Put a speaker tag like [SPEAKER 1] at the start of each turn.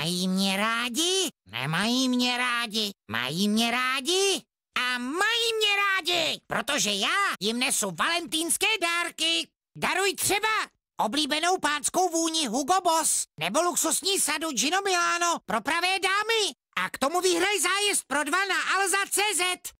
[SPEAKER 1] Mají mě rádi? Nemají mě rádi? Mají mě rádi? A mají mě rádi, protože já jim nesu valentýnské dárky. Daruj třeba oblíbenou pánskou vůni Hugo Boss nebo luxusní sadu Gino
[SPEAKER 2] Milano pro pravé dámy. A k tomu vyhraj zájezd pro dva na Alza.cz.